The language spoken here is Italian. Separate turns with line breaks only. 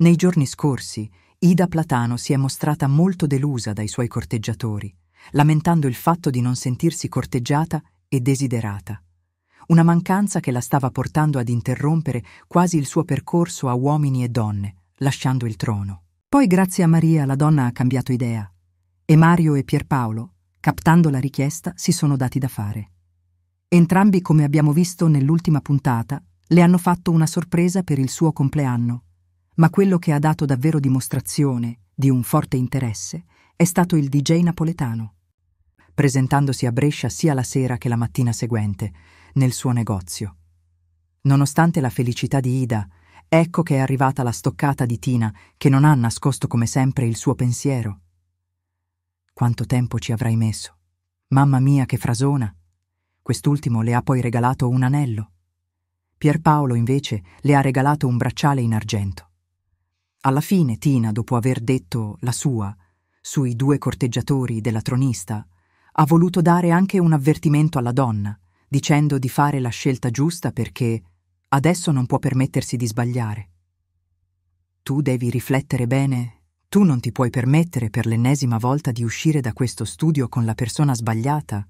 Nei giorni scorsi, Ida Platano si è mostrata molto delusa dai suoi corteggiatori, lamentando il fatto di non sentirsi corteggiata e desiderata. Una mancanza che la stava portando ad interrompere quasi il suo percorso a uomini e donne, lasciando il trono. Poi, grazie a Maria, la donna ha cambiato idea e Mario e Pierpaolo, captando la richiesta, si sono dati da fare. Entrambi, come abbiamo visto nell'ultima puntata, le hanno fatto una sorpresa per il suo compleanno ma quello che ha dato davvero dimostrazione di un forte interesse è stato il DJ napoletano, presentandosi a Brescia sia la sera che la mattina seguente, nel suo negozio. Nonostante la felicità di Ida, ecco che è arrivata la stoccata di Tina che non ha nascosto come sempre il suo pensiero. Quanto tempo ci avrai messo? Mamma mia che frasona! Quest'ultimo le ha poi regalato un anello. Pierpaolo invece le ha regalato un bracciale in argento. Alla fine Tina, dopo aver detto la sua sui due corteggiatori della tronista, ha voluto dare anche un avvertimento alla donna, dicendo di fare la scelta giusta perché adesso non può permettersi di sbagliare. Tu devi riflettere bene, tu non ti puoi permettere per l'ennesima volta di uscire da questo studio con la persona sbagliata